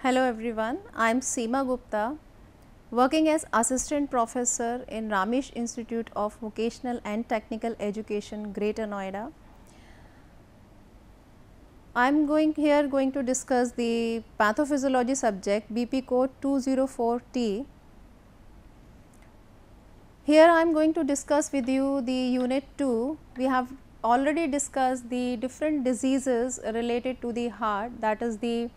Hello everyone, I am Seema Gupta working as assistant professor in Ramesh Institute of Vocational and Technical Education Greater Noida. I am going here going to discuss the pathophysiology subject BP code 204T. Here I am going to discuss with you the unit 2. We have already discussed the different diseases related to the heart that is the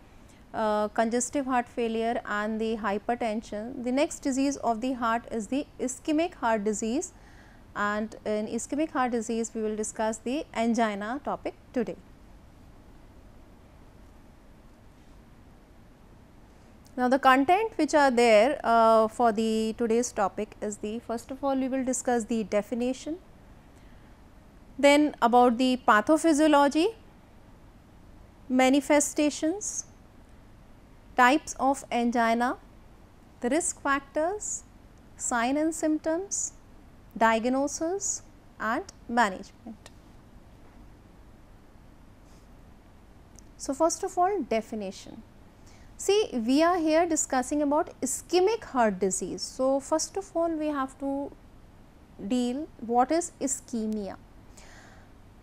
uh, congestive heart failure and the hypertension. The next disease of the heart is the ischemic heart disease and in ischemic heart disease we will discuss the angina topic today. Now, the content which are there uh, for the today's topic is the first of all we will discuss the definition, then about the pathophysiology, manifestations, types of angina, the risk factors, sign and symptoms, diagnosis and management. So, first of all definition. See we are here discussing about ischemic heart disease. So, first of all we have to deal what is ischemia.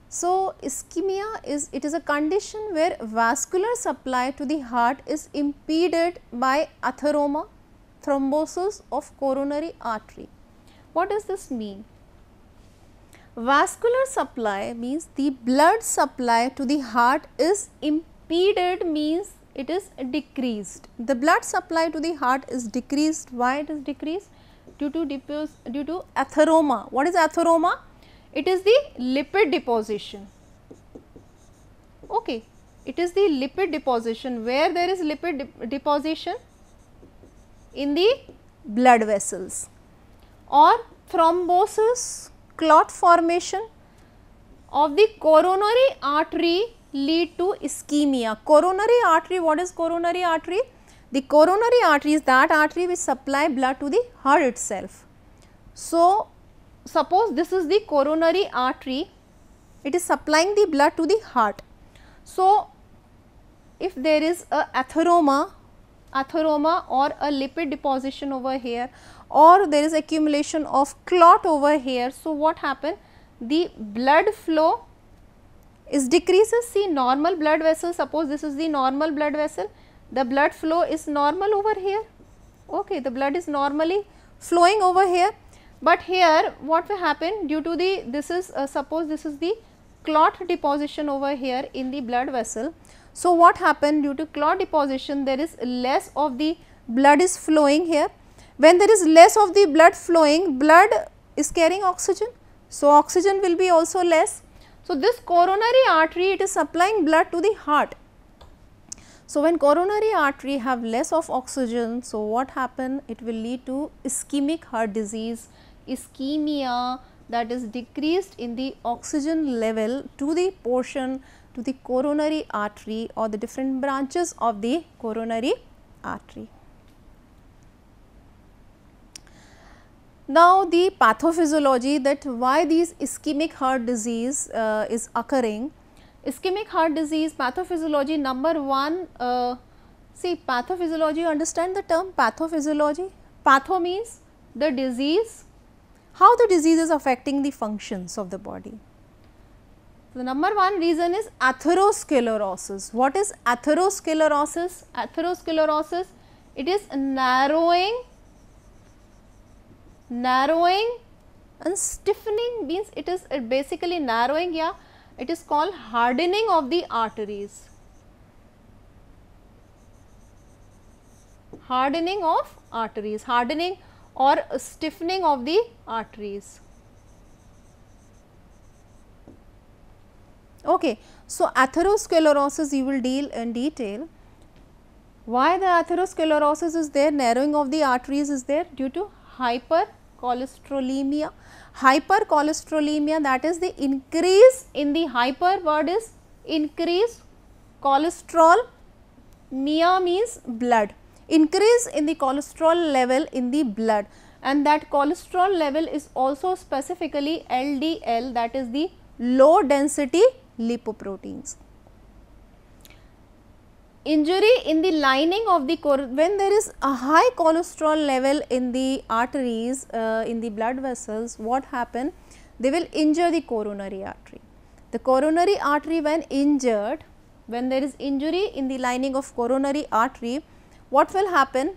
So, ischemia is it is a condition where vascular supply to the heart is impeded by atheroma thrombosis of coronary artery. What does this mean? Vascular supply means the blood supply to the heart is impeded means it is decreased. The blood supply to the heart is decreased. Why it is decreased? Due to due to atheroma. What is atheroma? it is the lipid deposition. Okay. It is the lipid deposition where there is lipid de deposition in the blood vessels or thrombosis clot formation of the coronary artery lead to ischemia. Coronary artery, what is coronary artery? The coronary artery is that artery which supply blood to the heart itself. So, suppose this is the coronary artery, it is supplying the blood to the heart. So, if there is a atheroma, atheroma or a lipid deposition over here or there is accumulation of clot over here. So, what happen? The blood flow is decreases. See normal blood vessel, suppose this is the normal blood vessel, the blood flow is normal over here. Okay, the blood is normally flowing over here but here what will happen due to the this is uh, suppose this is the clot deposition over here in the blood vessel. So, what happened due to clot deposition there is less of the blood is flowing here. When there is less of the blood flowing blood is carrying oxygen. So, oxygen will be also less. So, this coronary artery it is supplying blood to the heart. So, when coronary artery have less of oxygen, so what happen? It will lead to ischemic heart disease ischemia that is decreased in the oxygen level to the portion to the coronary artery or the different branches of the coronary artery. Now, the pathophysiology that why these ischemic heart disease uh, is occurring. Ischemic heart disease pathophysiology number 1, uh, see pathophysiology understand the term pathophysiology, patho means the disease how the disease is affecting the functions of the body. The number one reason is atherosclerosis. What is atherosclerosis? Atherosclerosis, it is narrowing, narrowing and stiffening means it is basically narrowing yeah it is called hardening of the arteries hardening of arteries hardening or stiffening of the arteries. Okay. So, atherosclerosis you will deal in detail. Why the atherosclerosis is there? Narrowing of the arteries is there due to hypercholesterolemia. Hypercholesterolemia that is the increase in the hyper word is increase cholesterol, mia means blood increase in the cholesterol level in the blood and that cholesterol level is also specifically LDL that is the low density lipoproteins. Injury in the lining of the when there is a high cholesterol level in the arteries uh, in the blood vessels what happen they will injure the coronary artery. The coronary artery when injured when there is injury in the lining of coronary artery what will happen?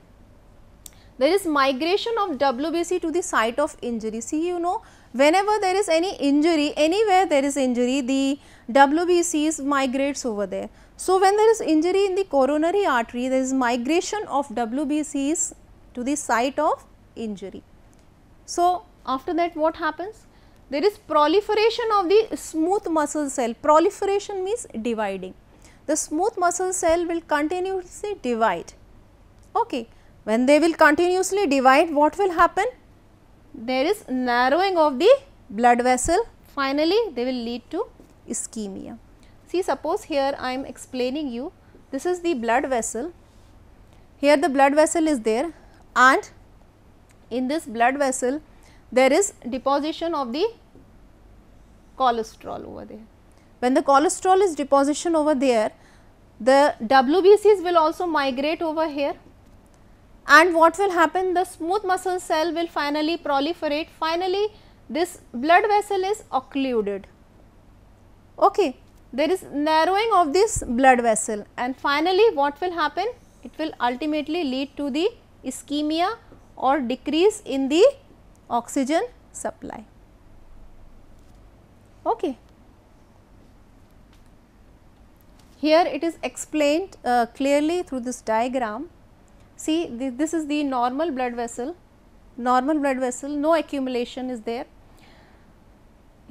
There is migration of WBC to the site of injury. See, you know, whenever there is any injury, anywhere there is injury, the WBCs migrates over there. So, when there is injury in the coronary artery, there is migration of WBCs to the site of injury. So, after that what happens? There is proliferation of the smooth muscle cell. Proliferation means dividing. The smooth muscle cell will continuously divide Okay. When they will continuously divide, what will happen? There is narrowing of the blood vessel. Finally, they will lead to ischemia. See, suppose here I am explaining you, this is the blood vessel. Here the blood vessel is there and in this blood vessel, there is deposition of the cholesterol over there. When the cholesterol is deposition over there, the WBCs will also migrate over here and what will happen the smooth muscle cell will finally proliferate finally this blood vessel is occluded okay there is narrowing of this blood vessel and finally what will happen it will ultimately lead to the ischemia or decrease in the oxygen supply okay here it is explained uh, clearly through this diagram See this is the normal blood vessel, normal blood vessel no accumulation is there.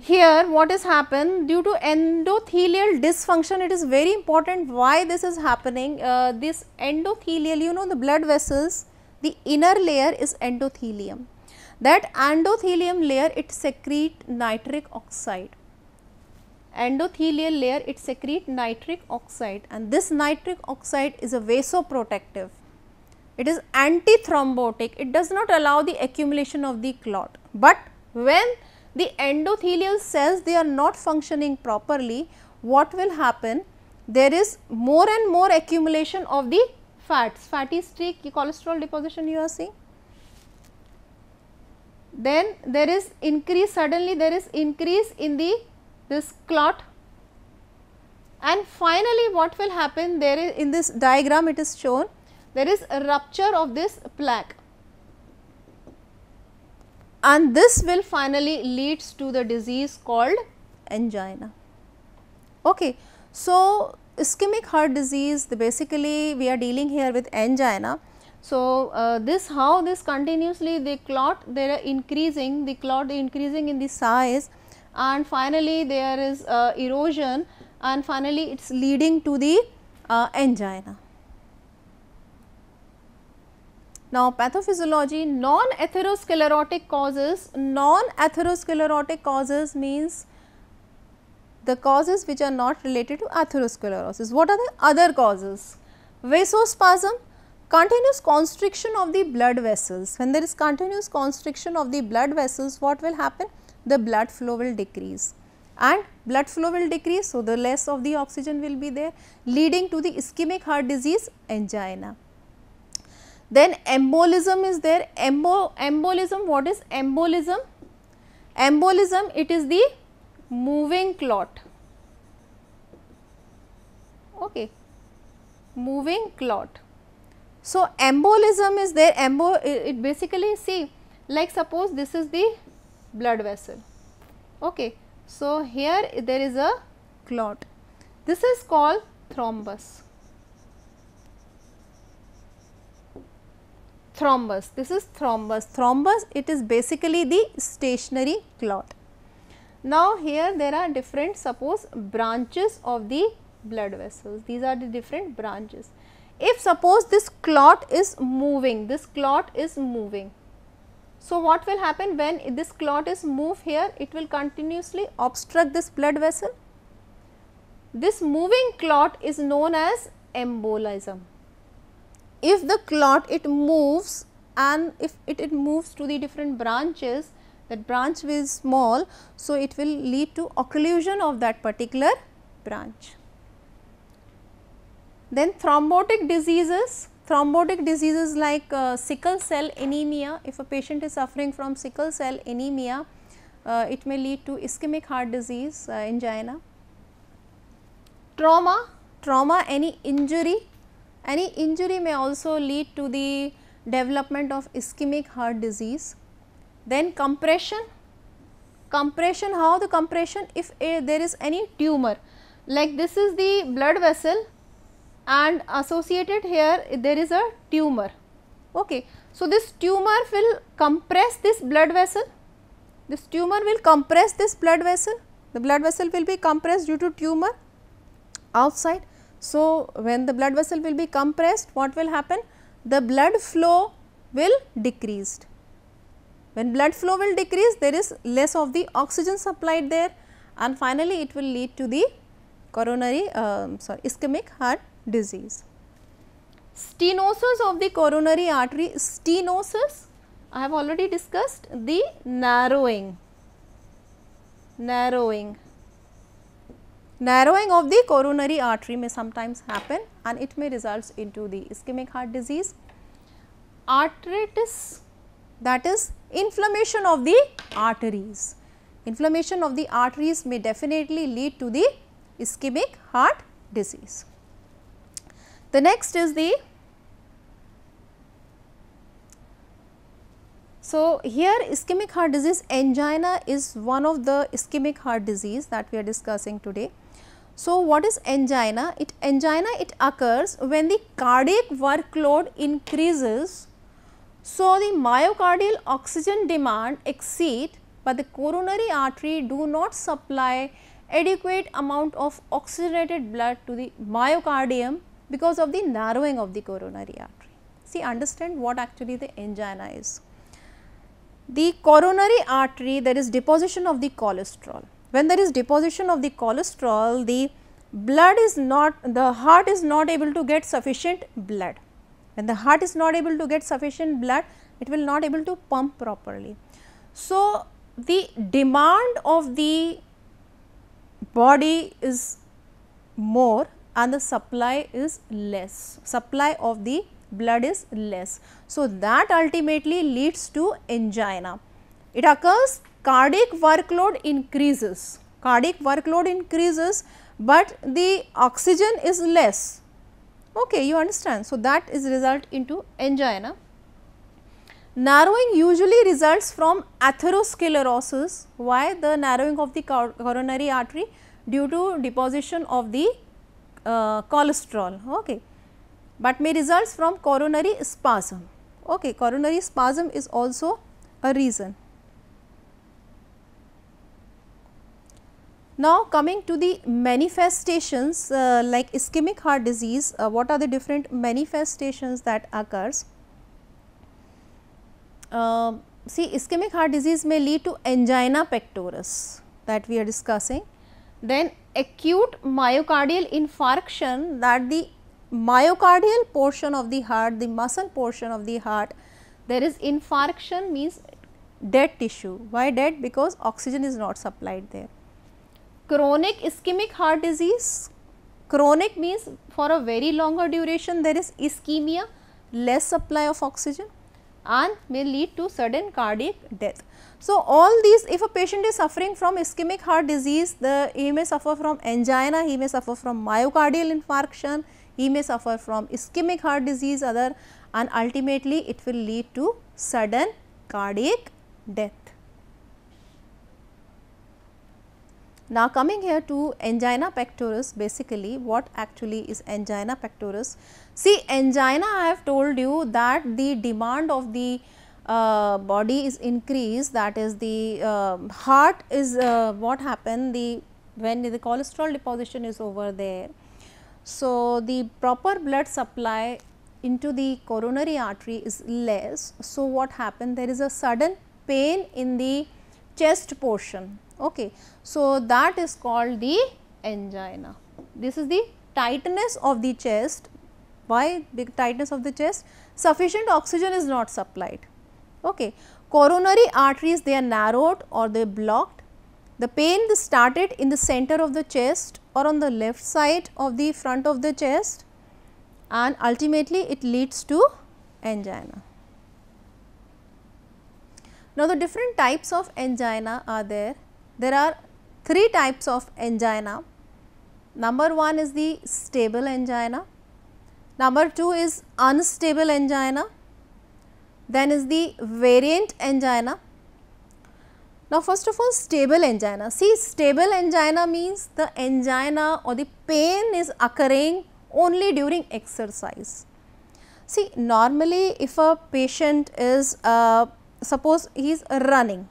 Here what has happened due to endothelial dysfunction it is very important why this is happening. Uh, this endothelial you know the blood vessels the inner layer is endothelium. That endothelium layer it secrete nitric oxide endothelial layer it secrete nitric oxide and this nitric oxide is a vasoprotective. It is antithrombotic, it does not allow the accumulation of the clot. But when the endothelial cells they are not functioning properly, what will happen? There is more and more accumulation of the fats, fatty streak, cholesterol deposition you are seeing. Then there is increase, suddenly there is increase in the this clot and finally what will happen there is in this diagram it is shown there is a rupture of this plaque and this will finally leads to the disease called angina. Okay. So, ischemic heart disease basically we are dealing here with angina. So, uh, this how this continuously they clot they are increasing the clot increasing in the size and finally, there is uh, erosion and finally, it is leading to the uh, angina. Now, pathophysiology non-atherosclerotic causes, non-atherosclerotic causes means the causes which are not related to atherosclerosis. What are the other causes? Vasospasm, continuous constriction of the blood vessels. When there is continuous constriction of the blood vessels, what will happen? The blood flow will decrease and blood flow will decrease. So, the less of the oxygen will be there leading to the ischemic heart disease angina. Then embolism is there. Embo, embolism, what is embolism? Embolism, it is the moving clot. Okay, moving clot. So, embolism is there, embo, it basically see like suppose this is the blood vessel. Okay. So, here there is a clot. This is called thrombus. thrombus. This is thrombus. Thrombus it is basically the stationary clot. Now, here there are different suppose branches of the blood vessels. These are the different branches. If suppose this clot is moving, this clot is moving. So, what will happen when this clot is move here? It will continuously obstruct this blood vessel. This moving clot is known as embolism if the clot it moves and if it, it moves to the different branches that branch is small. So, it will lead to occlusion of that particular branch. Then thrombotic diseases, thrombotic diseases like uh, sickle cell anemia, if a patient is suffering from sickle cell anemia, uh, it may lead to ischemic heart disease, uh, angina. Trauma, trauma any injury any injury may also lead to the development of ischemic heart disease. Then compression, compression how the compression if a, there is any tumor like this is the blood vessel and associated here there is a tumor. Okay. So, this tumor will compress this blood vessel, this tumor will compress this blood vessel, the blood vessel will be compressed due to tumor outside so, when the blood vessel will be compressed, what will happen? The blood flow will decrease. When blood flow will decrease, there is less of the oxygen supplied there and finally, it will lead to the coronary uh, sorry ischemic heart disease. Stenosis of the coronary artery, stenosis I have already discussed the narrowing, narrowing Narrowing of the coronary artery may sometimes happen and it may result into the ischemic heart disease. Arteritis that is inflammation of the arteries. Inflammation of the arteries may definitely lead to the ischemic heart disease. The next is the So, here ischemic heart disease angina is one of the ischemic heart disease that we are discussing today. So, what is angina? It angina it occurs when the cardiac workload increases. So, the myocardial oxygen demand exceed but the coronary artery do not supply adequate amount of oxygenated blood to the myocardium because of the narrowing of the coronary artery. See understand what actually the angina is. The coronary artery there is deposition of the cholesterol when there is deposition of the cholesterol, the blood is not, the heart is not able to get sufficient blood. When the heart is not able to get sufficient blood, it will not able to pump properly. So, the demand of the body is more and the supply is less, supply of the blood is less. So, that ultimately leads to angina. It occurs cardiac workload increases, cardiac workload increases, but the oxygen is less. Okay, you understand. So, that is result into angina. Narrowing usually results from atherosclerosis. Why? The narrowing of the coronary artery due to deposition of the uh, cholesterol. Okay. But may results from coronary spasm. Okay, coronary spasm is also a reason. Now, coming to the manifestations uh, like ischemic heart disease, uh, what are the different manifestations that occurs? Uh, see ischemic heart disease may lead to angina pectoris that we are discussing. Then acute myocardial infarction that the myocardial portion of the heart, the muscle portion of the heart, there is infarction means dead tissue. Why dead? Because oxygen is not supplied there chronic ischemic heart disease, chronic means for a very longer duration there is ischemia, less supply of oxygen and may lead to sudden cardiac death. So, all these if a patient is suffering from ischemic heart disease, the, he may suffer from angina, he may suffer from myocardial infarction, he may suffer from ischemic heart disease other and ultimately it will lead to sudden cardiac death. Now coming here to angina pectoris basically what actually is angina pectoris. See angina I have told you that the demand of the uh, body is increased that is the uh, heart is uh, what happened the when the cholesterol deposition is over there. So, the proper blood supply into the coronary artery is less. So, what happened there is a sudden pain in the chest portion. Okay. So, that is called the angina. This is the tightness of the chest. Why big tightness of the chest? Sufficient oxygen is not supplied. Okay. Coronary arteries they are narrowed or they blocked. The pain started in the center of the chest or on the left side of the front of the chest and ultimately it leads to angina. Now, the different types of angina are there. There are three types of angina. Number one is the stable angina, number two is unstable angina, then is the variant angina. Now, first of all stable angina. See stable angina means the angina or the pain is occurring only during exercise. See normally if a patient is uh, suppose he is running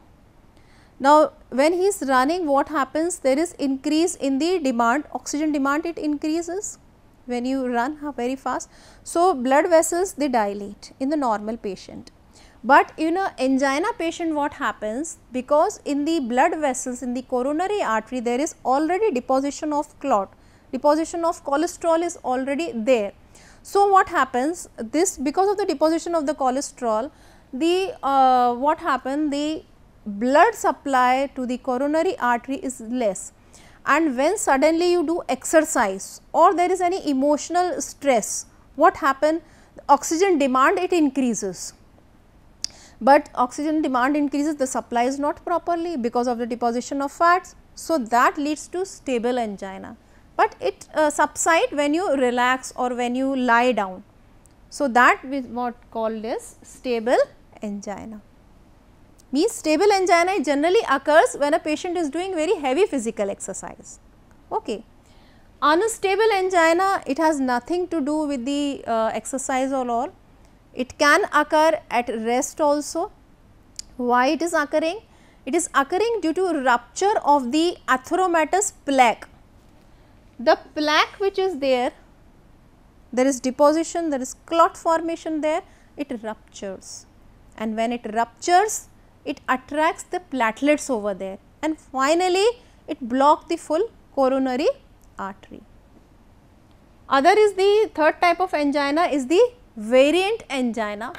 now, when he is running what happens there is increase in the demand oxygen demand it increases when you run very fast. So, blood vessels they dilate in the normal patient. But in a angina patient what happens because in the blood vessels in the coronary artery there is already deposition of clot deposition of cholesterol is already there. So, what happens this because of the deposition of the cholesterol the uh, what happened the blood supply to the coronary artery is less and when suddenly you do exercise or there is any emotional stress, what happen? oxygen demand it increases, but oxygen demand increases the supply is not properly because of the deposition of fats. So, that leads to stable angina, but it uh, subside when you relax or when you lie down. So, that is what called as stable angina means stable angina generally occurs when a patient is doing very heavy physical exercise. Okay. Unstable angina, it has nothing to do with the uh, exercise or all. It can occur at rest also. Why it is occurring? It is occurring due to rupture of the atheromatous plaque. The plaque which is there, there is deposition, there is clot formation there, it ruptures. And when it ruptures, it attracts the platelets over there and finally, it blocks the full coronary artery. Other is the third type of angina is the variant angina.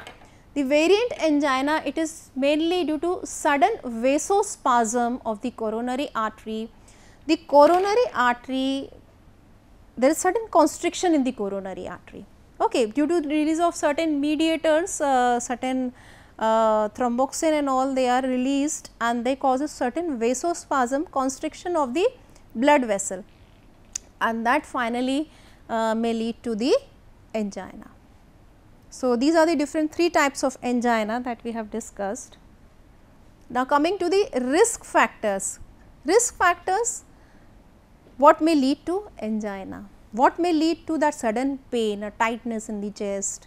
The variant angina it is mainly due to sudden vasospasm of the coronary artery. The coronary artery there is certain constriction in the coronary artery okay due to release of certain mediators uh, certain uh, thromboxane and all they are released and they causes certain vasospasm constriction of the blood vessel and that finally uh, may lead to the angina. So, these are the different three types of angina that we have discussed. Now, coming to the risk factors, risk factors what may lead to angina, what may lead to that sudden pain or tightness in the chest,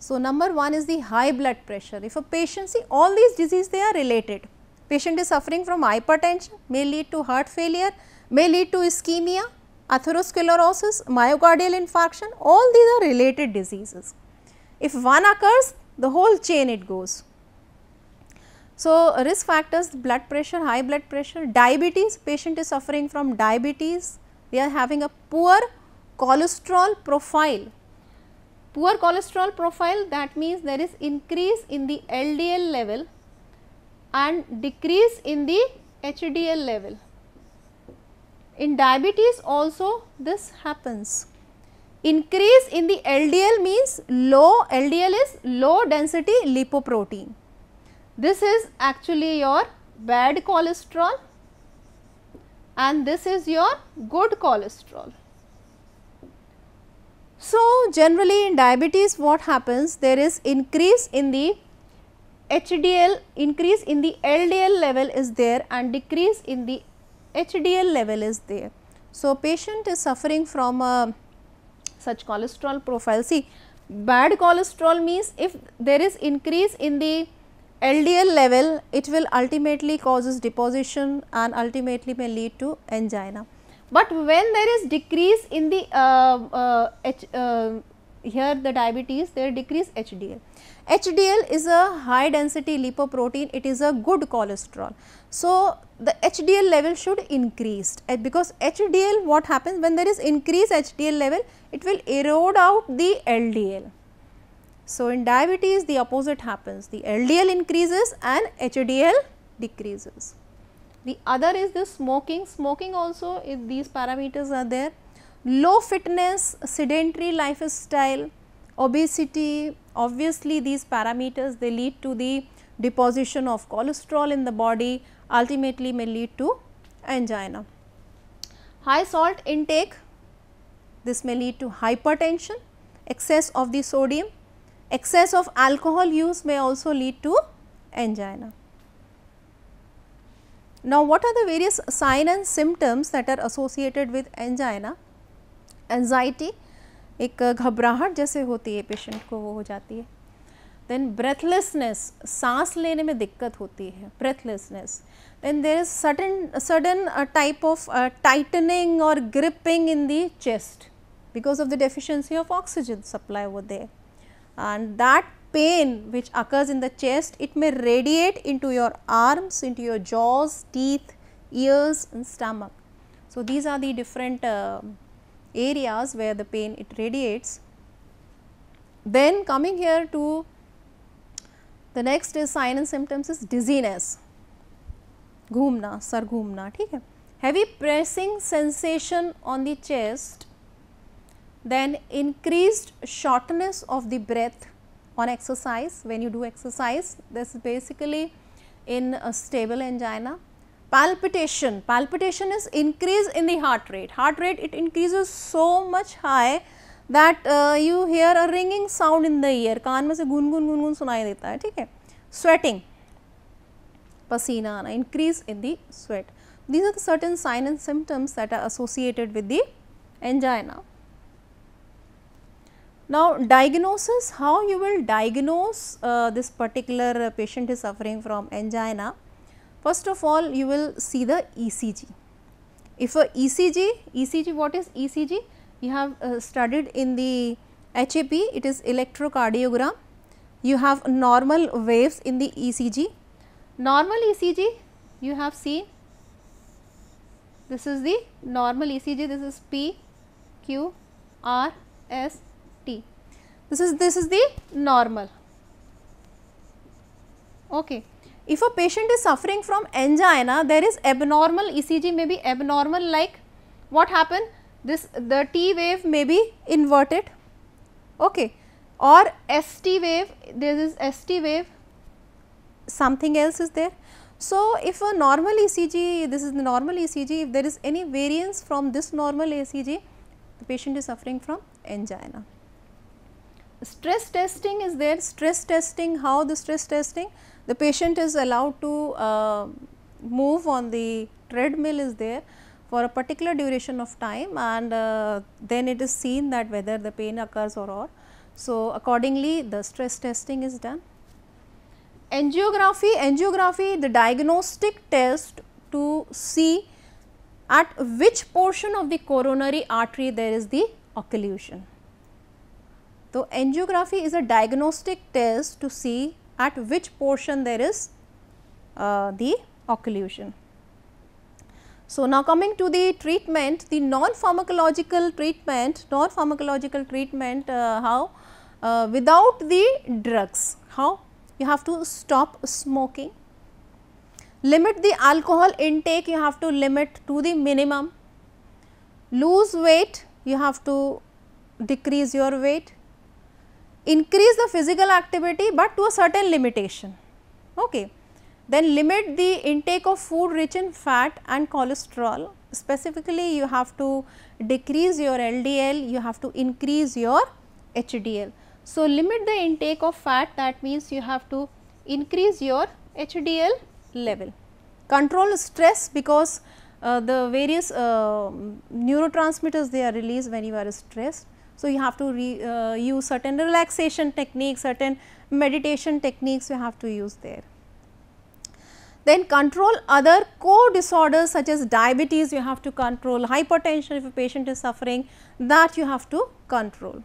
so, number 1 is the high blood pressure. If a patient see all these diseases they are related. Patient is suffering from hypertension may lead to heart failure, may lead to ischemia, atherosclerosis, myocardial infarction all these are related diseases. If one occurs the whole chain it goes. So, risk factors blood pressure, high blood pressure, diabetes patient is suffering from diabetes, they are having a poor cholesterol profile poor cholesterol profile that means there is increase in the LDL level and decrease in the HDL level. In diabetes also this happens. Increase in the LDL means low LDL is low density lipoprotein. This is actually your bad cholesterol and this is your good cholesterol. So, generally in diabetes what happens there is increase in the HDL increase in the LDL level is there and decrease in the HDL level is there. So, patient is suffering from a, uh, such cholesterol profile. See bad cholesterol means if there is increase in the LDL level it will ultimately causes deposition and ultimately may lead to angina. But when there is decrease in the uh, uh H, uh, here the diabetes there decrease HDL. HDL is a high density lipoprotein, it is a good cholesterol. So, the HDL level should increase eh, because HDL what happens when there is increased HDL level, it will erode out the LDL. So, in diabetes the opposite happens, the LDL increases and HDL decreases. The other is the smoking. Smoking also these parameters are there. Low fitness, sedentary lifestyle, obesity, obviously these parameters they lead to the deposition of cholesterol in the body ultimately may lead to angina. High salt intake, this may lead to hypertension, excess of the sodium, excess of alcohol use may also lead to angina. Now, what are the various signs and symptoms that are associated with angina? Anxiety, एक घबराहट जैसे होती है patient को वो हो जाती है देन ब्रेथलेसनेस सांस लेने में दिक्कत होती है breathlessness then there is sudden sudden type of tightening और gripping in the chest because of the deficiency of oxygen supply वो there and that pain which occurs in the chest, it may radiate into your arms, into your jaws, teeth, ears and stomach. So, these are the different uh, areas where the pain it radiates. Then coming here to the next is sign and symptoms is dizziness, ghumna, sar ghumna, Heavy pressing sensation on the chest, then increased shortness of the breath on exercise. When you do exercise, this is basically in a stable angina. Palpitation, palpitation is increase in the heart rate. Heart rate it increases so much high that uh, you hear a ringing sound in the ear. कान में से गुन गुन सुनाई देता है ठीक है Sweating, पसीना increase in the sweat. These are the certain signs and symptoms that are associated with the angina. Now, diagnosis, how you will diagnose uh, this particular patient is suffering from angina. First of all, you will see the ECG. If a ECG, ECG what is ECG? You have uh, studied in the HAP, it is electrocardiogram. You have normal waves in the ECG. Normal ECG, you have seen, this is the normal ECG, this is P, Q, R, S, this is, this is the normal. Okay. If a patient is suffering from angina, there is abnormal ECG may be abnormal like what happened? This the T wave may be inverted okay. or ST wave, there is ST wave, something else is there. So, if a normal ECG, this is the normal ECG, if there is any variance from this normal ECG, the patient is suffering from angina stress testing is there, stress testing, how the stress testing? The patient is allowed to uh, move on the treadmill is there for a particular duration of time and uh, then it is seen that whether the pain occurs or not. So, accordingly the stress testing is done. Angiography, angiography the diagnostic test to see at which portion of the coronary artery there is the occlusion. So, angiography is a diagnostic test to see at which portion there is uh, the occlusion. So, now coming to the treatment, the non-pharmacological treatment, non-pharmacological treatment uh, how uh, without the drugs, how you have to stop smoking, limit the alcohol intake you have to limit to the minimum, lose weight you have to decrease your weight, increase the physical activity but to a certain limitation. Okay. Then limit the intake of food rich in fat and cholesterol specifically you have to decrease your LDL, you have to increase your HDL. So, limit the intake of fat that means you have to increase your HDL level. Control stress because uh, the various uh, neurotransmitters they are released when you are stressed so, you have to re, uh, use certain relaxation techniques, certain meditation techniques you have to use there. Then control other core disorders such as diabetes you have to control, hypertension if a patient is suffering that you have to control.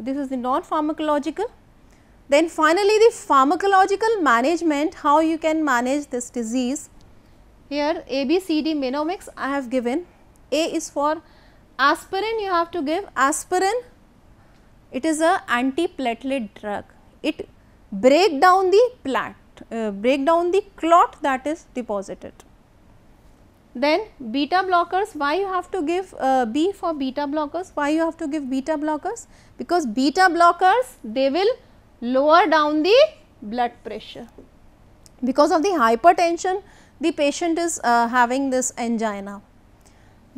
This is the non-pharmacological. Then finally, the pharmacological management how you can manage this disease. Here A, B, C, D mnemonics I have given. A is for Aspirin you have to give aspirin it is a antiplatelet drug. It break down the plat, uh, break down the clot that is deposited. Then beta blockers, why you have to give uh, B for beta blockers? Why you have to give beta blockers? Because beta blockers, they will lower down the blood pressure. Because of the hypertension, the patient is uh, having this angina.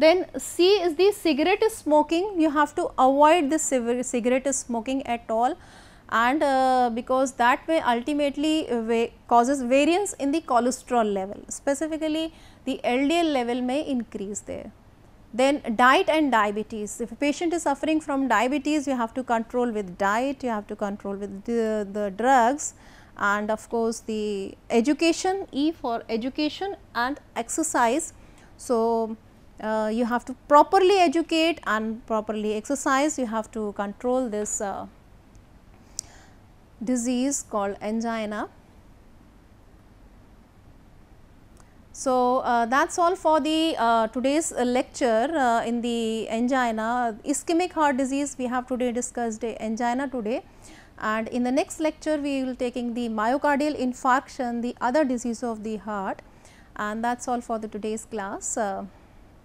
Then C is the cigarette smoking, you have to avoid this cigarette smoking at all and uh, because that way ultimately uh, causes variance in the cholesterol level specifically the LDL level may increase there. Then diet and diabetes if a patient is suffering from diabetes you have to control with diet you have to control with the, the drugs and of course the education E for education and exercise. So, uh, you have to properly educate and properly exercise, you have to control this uh, disease called angina. So, uh, that is all for the uh, today's lecture uh, in the angina, ischemic heart disease we have today discussed angina today and in the next lecture we will taking the myocardial infarction, the other disease of the heart and that is all for the today's class. Uh.